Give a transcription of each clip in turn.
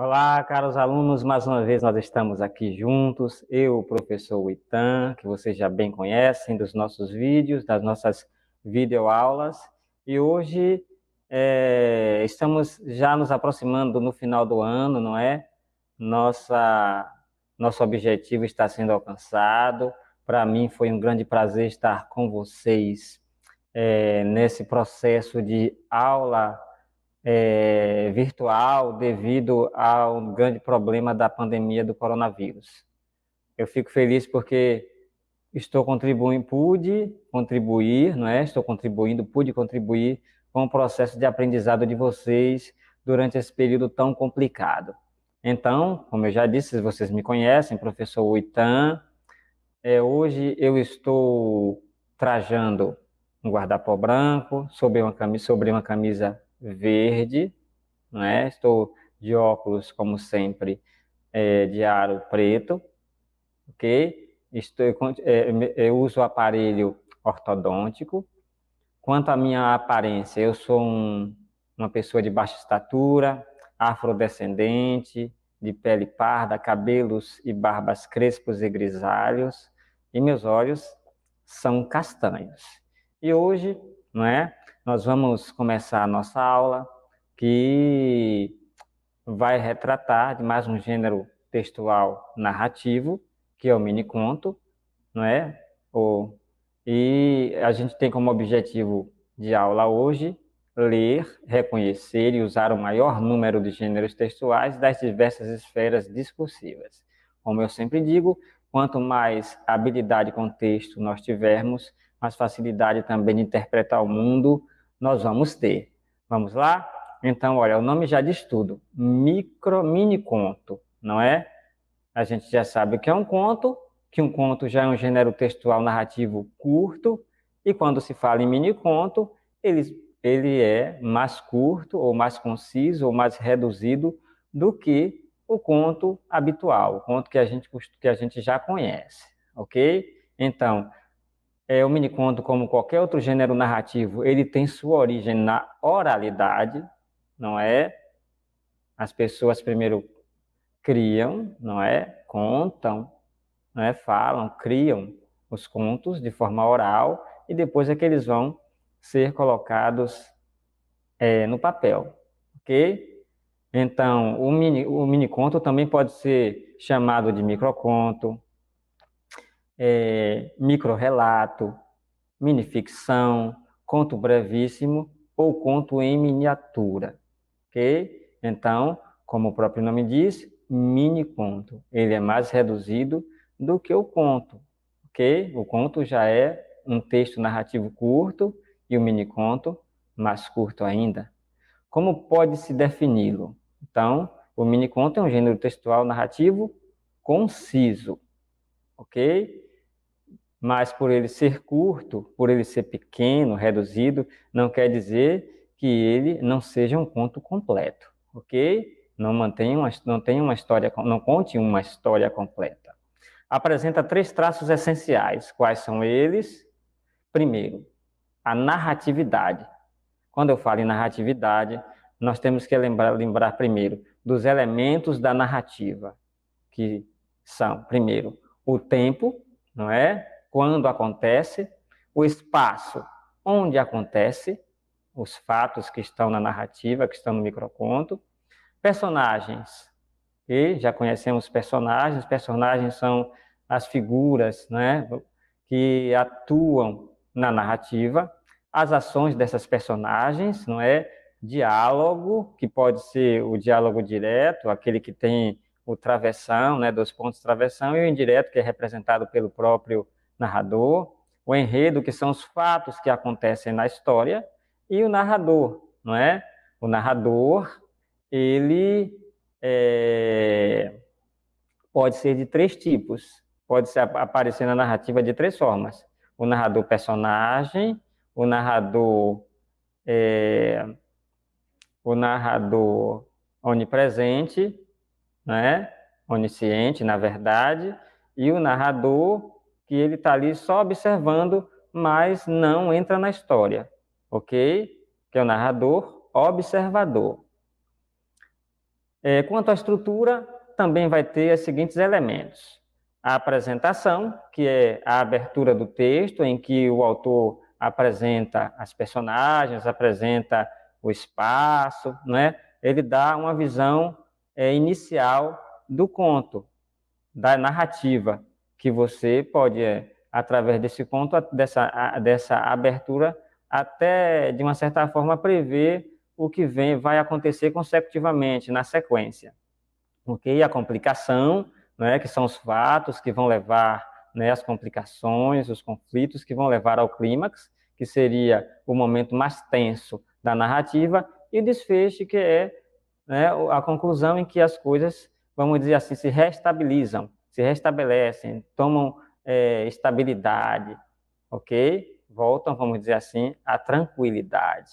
Olá, caros alunos, mais uma vez nós estamos aqui juntos, eu, o professor Itan, que vocês já bem conhecem dos nossos vídeos, das nossas videoaulas, e hoje é, estamos já nos aproximando no final do ano, não é? Nossa, nosso objetivo está sendo alcançado, para mim foi um grande prazer estar com vocês é, nesse processo de aula é, virtual devido ao grande problema da pandemia do coronavírus. Eu fico feliz porque estou contribuindo, pude contribuir, não é? Estou contribuindo, pude contribuir com o processo de aprendizado de vocês durante esse período tão complicado. Então, como eu já disse, vocês me conhecem, professor Uitan, é, hoje eu estou trajando um guardapó branco, sobre uma camisa, sobre uma camisa verde, né? Estou de óculos, como sempre, é, de aro preto, ok? Estou, é, eu uso aparelho ortodôntico. Quanto à minha aparência, eu sou um, uma pessoa de baixa estatura, afrodescendente, de pele parda, cabelos e barbas crespos e grisalhos, e meus olhos são castanhos. E hoje, não é? nós vamos começar a nossa aula, que vai retratar de mais um gênero textual narrativo, que é o miniconto, não é? O, e a gente tem como objetivo de aula hoje ler, reconhecer e usar o maior número de gêneros textuais das diversas esferas discursivas. Como eu sempre digo, quanto mais habilidade com texto nós tivermos, mais facilidade também de interpretar o mundo, nós vamos ter. Vamos lá? Então, olha, o nome já diz tudo. Micro, mini conto, não é? A gente já sabe o que é um conto, que um conto já é um gênero textual narrativo curto, e quando se fala em mini conto, ele, ele é mais curto, ou mais conciso, ou mais reduzido do que o conto habitual, o conto que a gente, que a gente já conhece, ok? Então, é, o miniconto, como qualquer outro gênero narrativo, ele tem sua origem na oralidade, não é? As pessoas primeiro criam, não é? Contam, não é? Falam, criam os contos de forma oral e depois é que eles vão ser colocados é, no papel, ok? Então, o mini, o mini conto também pode ser chamado de microconto, é, micro minificção, conto brevíssimo ou conto em miniatura, ok? Então, como o próprio nome diz, mini conto. Ele é mais reduzido do que o conto, ok? O conto já é um texto narrativo curto e o mini conto mais curto ainda. Como pode se defini-lo? Então, o mini conto é um gênero textual narrativo conciso, ok? mas por ele ser curto, por ele ser pequeno, reduzido, não quer dizer que ele não seja um conto completo, ok? Não mantenha uma, não tenha uma história, não conte uma história completa. Apresenta três traços essenciais. Quais são eles? Primeiro, a narratividade. Quando eu falo em narratividade, nós temos que lembrar, lembrar primeiro dos elementos da narrativa, que são, primeiro, o tempo, não é? quando acontece, o espaço onde acontece, os fatos que estão na narrativa, que estão no microconto, personagens, que já conhecemos personagens, personagens são as figuras né, que atuam na narrativa, as ações dessas personagens, não é? Diálogo, que pode ser o diálogo direto, aquele que tem o travessão, né, dos pontos de travessão, e o indireto, que é representado pelo próprio narrador, o enredo, que são os fatos que acontecem na história, e o narrador, não é? O narrador, ele é, pode ser de três tipos, pode ser, aparecer na narrativa de três formas: o narrador personagem, o narrador é, o narrador onipresente, né? onisciente, na verdade, e o narrador que ele está ali só observando, mas não entra na história, ok? Que é o narrador observador. É, quanto à estrutura, também vai ter os seguintes elementos: a apresentação, que é a abertura do texto, em que o autor apresenta as personagens, apresenta o espaço, né? Ele dá uma visão é, inicial do conto, da narrativa, que você pode, é, através desse conto, dessa, dessa abertura, até, de uma certa forma, prever o que vem, vai acontecer consecutivamente, na sequência. Ok? A complicação, né, que são os fatos que vão levar né, as complicações, os conflitos que vão levar ao clímax, que seria o momento mais tenso da narrativa, e o desfecho, que é né, a conclusão em que as coisas, vamos dizer assim, se restabilizam, se restabelecem, tomam é, estabilidade, ok? Voltam, vamos dizer assim, à tranquilidade,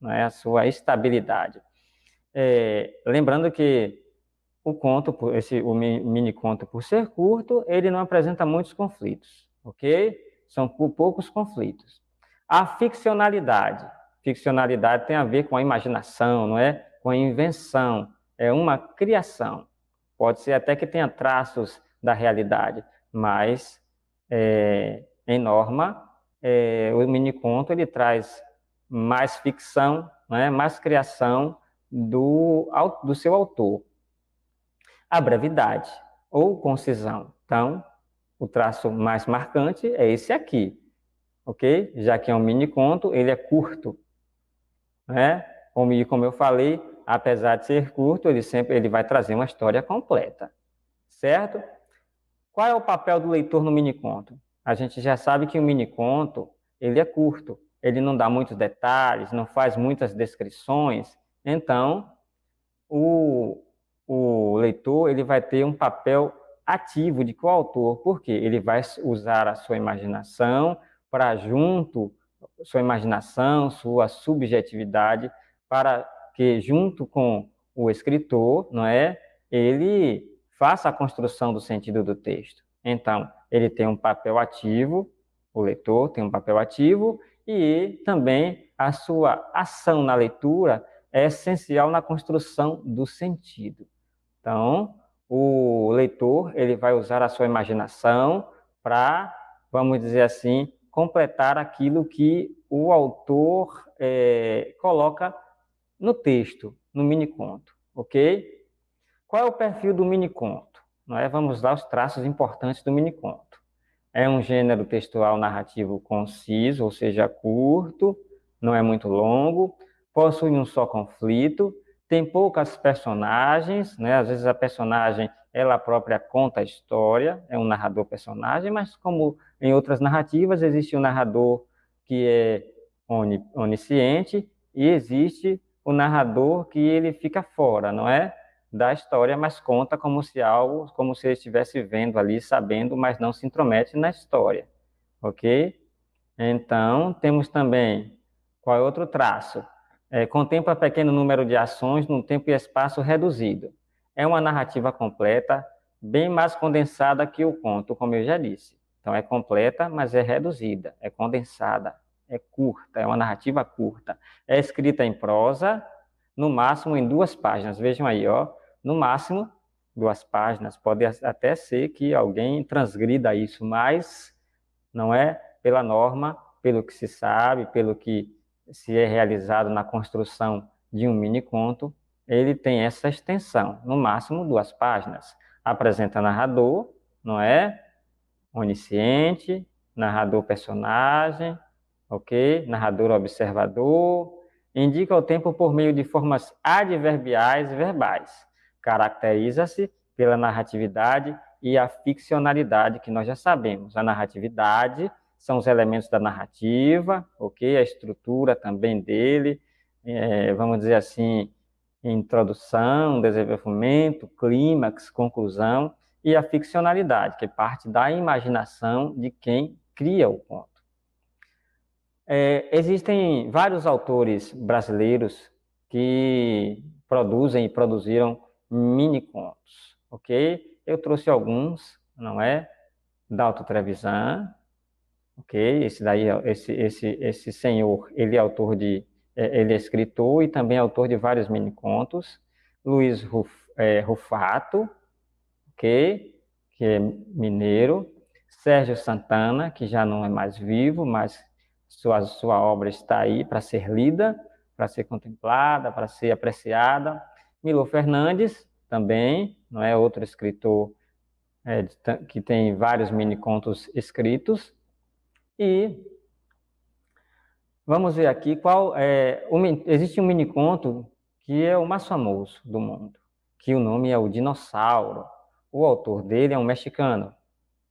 não é? A sua estabilidade. É, lembrando que o conto, esse, o mini conto, por ser curto, ele não apresenta muitos conflitos, ok? São poucos conflitos. A ficcionalidade. Ficcionalidade tem a ver com a imaginação, não é? Com a invenção. É uma criação. Pode ser até que tenha traços da realidade, mas é, em norma é, o conto ele traz mais ficção, né, mais criação do, do seu autor. A brevidade ou concisão. Então, o traço mais marcante é esse aqui, ok? Já que é um mini conto ele é curto, né? E como eu falei, apesar de ser curto, ele sempre ele vai trazer uma história completa, certo? Qual é o papel do leitor no miniconto? A gente já sabe que o miniconto, ele é curto, ele não dá muitos detalhes, não faz muitas descrições, então o, o leitor ele vai ter um papel ativo de coautor, porque ele vai usar a sua imaginação para junto sua imaginação, sua subjetividade, para que junto com o escritor, não é, ele faça a construção do sentido do texto. Então, ele tem um papel ativo, o leitor tem um papel ativo, e também a sua ação na leitura é essencial na construção do sentido. Então, o leitor ele vai usar a sua imaginação para, vamos dizer assim, completar aquilo que o autor é, coloca no texto, no mini conto, ok? Qual é o perfil do miniconto? É? Vamos dar os traços importantes do miniconto. É um gênero textual narrativo conciso, ou seja, curto, não é muito longo, possui um só conflito, tem poucas personagens, né? às vezes a personagem ela própria conta a história, é um narrador personagem, mas como em outras narrativas existe o um narrador que é onisciente e existe o narrador que ele fica fora, não é? da história, mas conta como se algo, como se ele estivesse vendo ali, sabendo, mas não se intromete na história, ok? Então, temos também, qual é outro traço? É, contempla pequeno número de ações num tempo e espaço reduzido. É uma narrativa completa, bem mais condensada que o conto, como eu já disse. Então, é completa, mas é reduzida, é condensada, é curta, é uma narrativa curta. É escrita em prosa, no máximo em duas páginas. Vejam aí, ó, no máximo duas páginas. Pode até ser que alguém transgrida isso, mas não é pela norma, pelo que se sabe, pelo que se é realizado na construção de um mini conto, ele tem essa extensão, no máximo duas páginas. Apresenta narrador, não é? Onisciente, narrador personagem, ok? Narrador observador, indica o tempo por meio de formas adverbiais verbais. Caracteriza-se pela narratividade e a ficcionalidade, que nós já sabemos. A narratividade são os elementos da narrativa, ok? A estrutura também dele, é, vamos dizer assim, introdução, desenvolvimento, clímax, conclusão, e a ficcionalidade, que é parte da imaginação de quem cria o conto. É, existem vários autores brasileiros que produzem e produziram mini contos, ok? Eu trouxe alguns, não é? Dalto Trevisan, ok? Esse daí, esse, esse, esse senhor, ele é autor de, é, ele é escritor e também é autor de vários mini contos. Luiz Ruf, é, Rufato, ok? Que é mineiro. Sérgio Santana, que já não é mais vivo, mas sua, sua obra está aí para ser lida, para ser contemplada, para ser apreciada. Milo Fernandes também, não é outro escritor é, que tem vários minicontos escritos. E vamos ver aqui qual é, um, existe um miniconto que é o mais famoso do mundo, que o nome é o Dinossauro. O autor dele é um mexicano,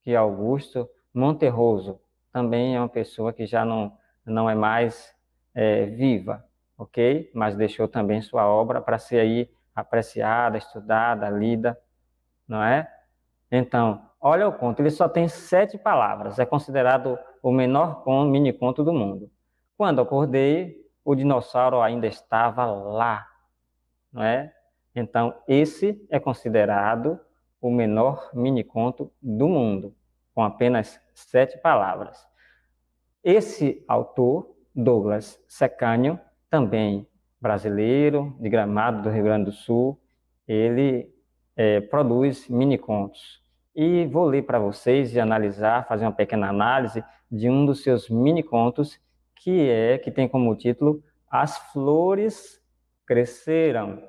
que é Augusto Monterroso também é uma pessoa que já não, não é mais é, viva, ok? Mas deixou também sua obra para ser aí apreciada, estudada, lida, não é? Então, olha o conto, ele só tem sete palavras, é considerado o menor conto, mini conto do mundo. Quando acordei, o dinossauro ainda estava lá, não é? Então, esse é considerado o menor mini conto do mundo, com apenas sete palavras. Esse autor, Douglas Secânio, também brasileiro, de Gramado, do Rio Grande do Sul, ele é, produz minicontos. E vou ler para vocês e analisar, fazer uma pequena análise de um dos seus minicontos, que é, que tem como título As Flores Cresceram.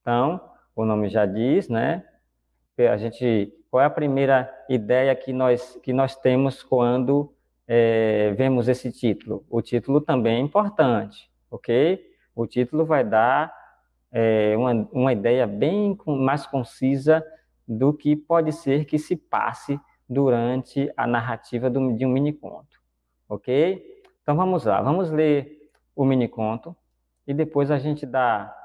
Então, o nome já diz, né? A gente qual é a primeira ideia que nós, que nós temos quando é, vemos esse título? O título também é importante, ok? O título vai dar é, uma, uma ideia bem mais concisa do que pode ser que se passe durante a narrativa do, de um miniconto, ok? Então vamos lá, vamos ler o miniconto e depois a gente dá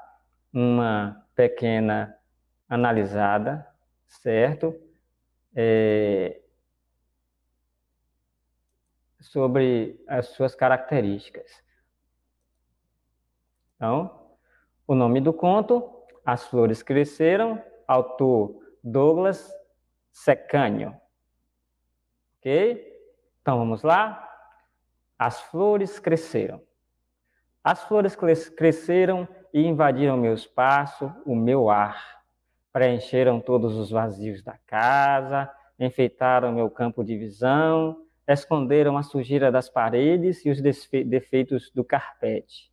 uma pequena analisada, certo? é, sobre as suas características. Então, o nome do conto, As Flores Cresceram, autor Douglas Secânio. Ok? Então vamos lá. As flores cresceram. As flores cresceram e invadiram meu espaço, o meu ar preencheram todos os vazios da casa, enfeitaram meu campo de visão, esconderam a sujeira das paredes e os defeitos do carpete.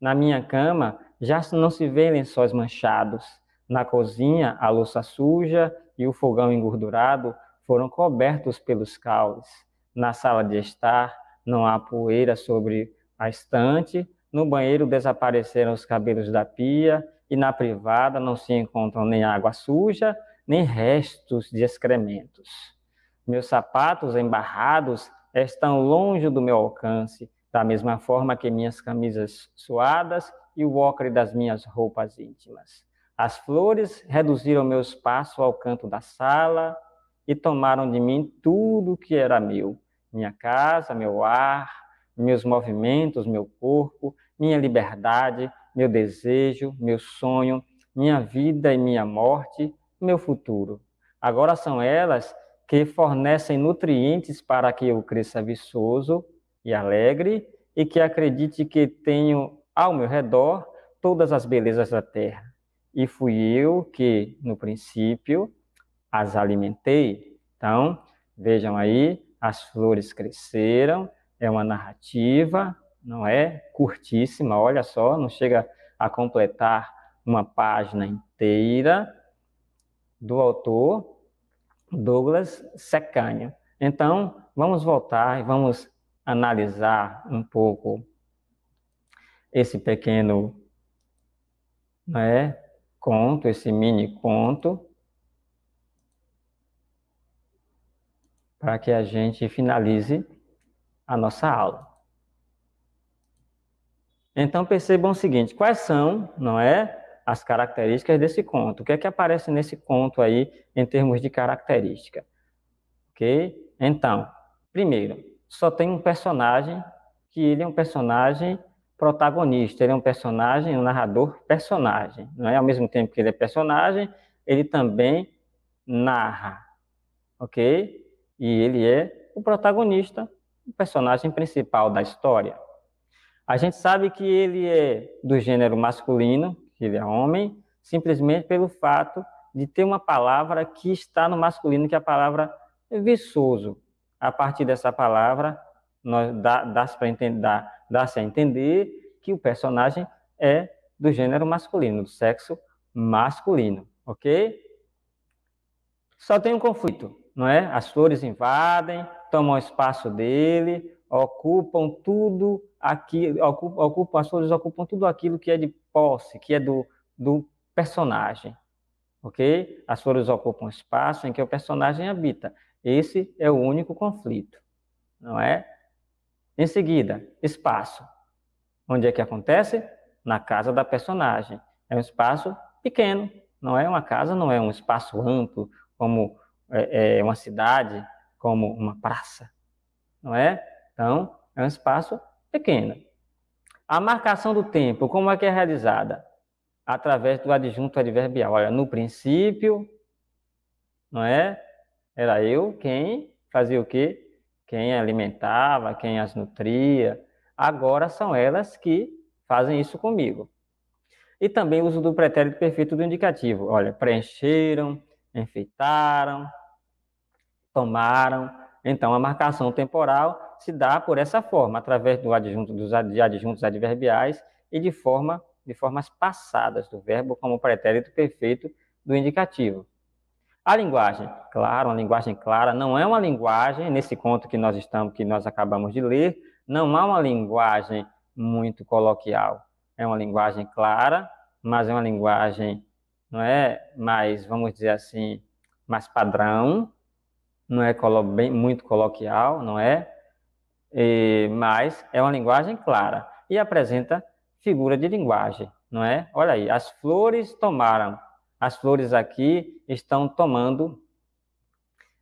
Na minha cama já não se vê lençóis manchados. Na cozinha, a louça suja e o fogão engordurado foram cobertos pelos caules. Na sala de estar, não há poeira sobre a estante. No banheiro desapareceram os cabelos da pia e na privada não se encontram nem água suja, nem restos de excrementos. Meus sapatos embarrados estão longe do meu alcance, da mesma forma que minhas camisas suadas e o ocre das minhas roupas íntimas. As flores reduziram meu espaço ao canto da sala e tomaram de mim tudo o que era meu: minha casa, meu ar, meus movimentos, meu corpo, minha liberdade, meu desejo, meu sonho, minha vida e minha morte, meu futuro. Agora são elas que fornecem nutrientes para que eu cresça viçoso e alegre e que acredite que tenho ao meu redor todas as belezas da terra. E fui eu que, no princípio, as alimentei. Então, vejam aí, as flores cresceram, é uma narrativa, não é curtíssima, olha só, não chega a completar uma página inteira do autor Douglas Secanha. Então, vamos voltar e vamos analisar um pouco esse pequeno né, conto, esse mini conto, para que a gente finalize a nossa aula. Então percebam o seguinte: quais são, não é, as características desse conto? O que é que aparece nesse conto aí em termos de característica? Ok? Então, primeiro, só tem um personagem que ele é um personagem protagonista, ele é um personagem, um narrador personagem, não é? Ao mesmo tempo que ele é personagem, ele também narra, ok? E ele é o protagonista, o personagem principal da história. A gente sabe que ele é do gênero masculino, que ele é homem, simplesmente pelo fato de ter uma palavra que está no masculino, que é a palavra viçoso. A partir dessa palavra, nós dá, dá-se entender, dá, dá a entender que o personagem é do gênero masculino, do sexo masculino, ok? Só tem um conflito, não é? As flores invadem, tomam o espaço dele, ocupam tudo aquilo, ocupam, ocupam, as flores ocupam tudo aquilo que é de posse, que é do, do personagem, ok? As flores ocupam o espaço em que o personagem habita. Esse é o único conflito, não é? Em seguida, espaço. Onde é que acontece? Na casa da personagem. É um espaço pequeno, não é uma casa, não é um espaço amplo, como é, é uma cidade, como uma praça, não é? Então, é um espaço pequeno. A marcação do tempo, como é que é realizada? Através do adjunto adverbial. Olha, no princípio, não é? Era eu quem fazia o quê? Quem alimentava, quem as nutria. Agora são elas que fazem isso comigo. E também o uso do pretérito perfeito do indicativo. Olha, preencheram, enfeitaram, tomaram. Então, a marcação temporal se dá por essa forma, através do adjunto, dos adjuntos adverbiais e de, forma, de formas passadas do verbo, como o pretérito perfeito do indicativo. A linguagem, claro, uma linguagem clara, não é uma linguagem, nesse conto que nós estamos, que nós acabamos de ler, não há uma linguagem muito coloquial. É uma linguagem clara, mas é uma linguagem, não é, mais, vamos dizer assim, mais padrão, não é colo bem, muito coloquial, não é? E, é, mas é uma linguagem clara e apresenta figura de linguagem, não é? Olha aí, as flores tomaram. As flores aqui estão tomando,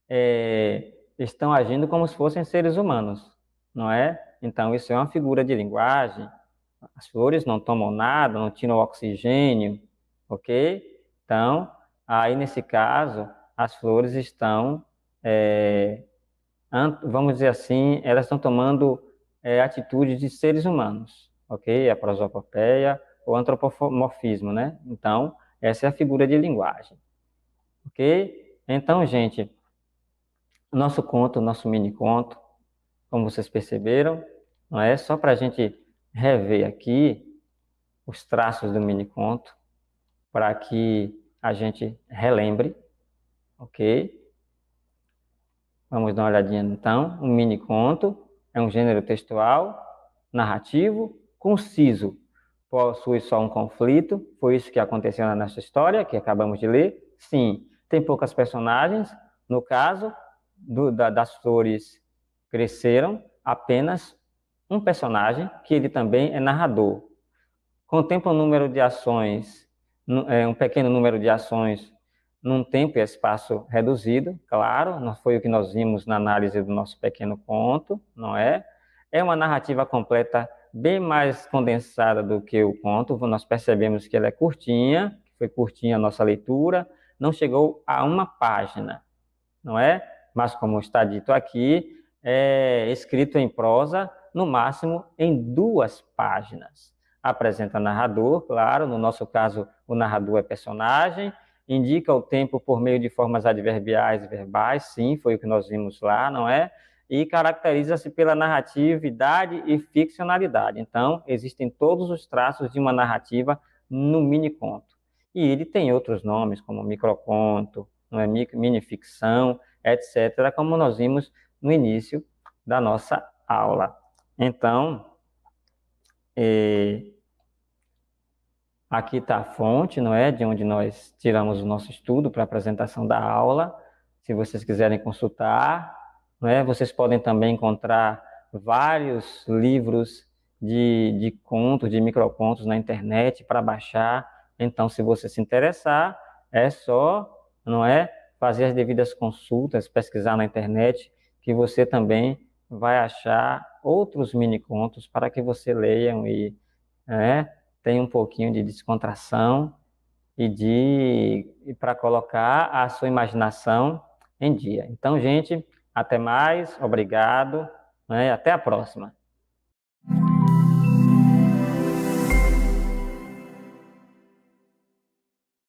é, estão agindo como se fossem seres humanos, não é? Então, isso é uma figura de linguagem. As flores não tomam nada, não tiram oxigênio, ok? Então, aí nesse caso, as flores estão é, vamos dizer assim, elas estão tomando é, atitudes de seres humanos, ok? A prosopopeia, o antropomorfismo, né? Então, essa é a figura de linguagem, ok? Então, gente, nosso conto, nosso mini conto, como vocês perceberam, não é só para a gente rever aqui os traços do mini conto, para que a gente relembre, ok? Vamos dar uma olhadinha então. Um mini conto é um gênero textual, narrativo, conciso. Possui só um conflito. Foi isso que aconteceu na nossa história, que acabamos de ler. Sim, tem poucas personagens. No caso do, da, das flores cresceram, apenas um personagem, que ele também é narrador. Contempla um número de ações, é, um pequeno número de ações num tempo e espaço reduzido, claro, não foi o que nós vimos na análise do nosso pequeno conto, não é? É uma narrativa completa bem mais condensada do que o conto, nós percebemos que ela é curtinha, foi curtinha a nossa leitura, não chegou a uma página, não é? Mas, como está dito aqui, é escrito em prosa, no máximo em duas páginas. Apresenta narrador, claro, no nosso caso, o narrador é personagem, indica o tempo por meio de formas adverbiais e verbais, sim, foi o que nós vimos lá, não é? E caracteriza-se pela narratividade e ficcionalidade. Então, existem todos os traços de uma narrativa no miniconto. E ele tem outros nomes, como microconto, mini é? minificção, etc., como nós vimos no início da nossa aula. Então, eh, Aqui está a fonte, não é? De onde nós tiramos o nosso estudo para apresentação da aula. Se vocês quiserem consultar, não é? Vocês podem também encontrar vários livros de, de contos, de microcontos na internet para baixar. Então, se você se interessar, é só, não é? Fazer as devidas consultas, pesquisar na internet, que você também vai achar outros mini contos para que você leiam e, é? tem um pouquinho de descontração e de para colocar a sua imaginação em dia. Então, gente, até mais, obrigado, né? até a próxima.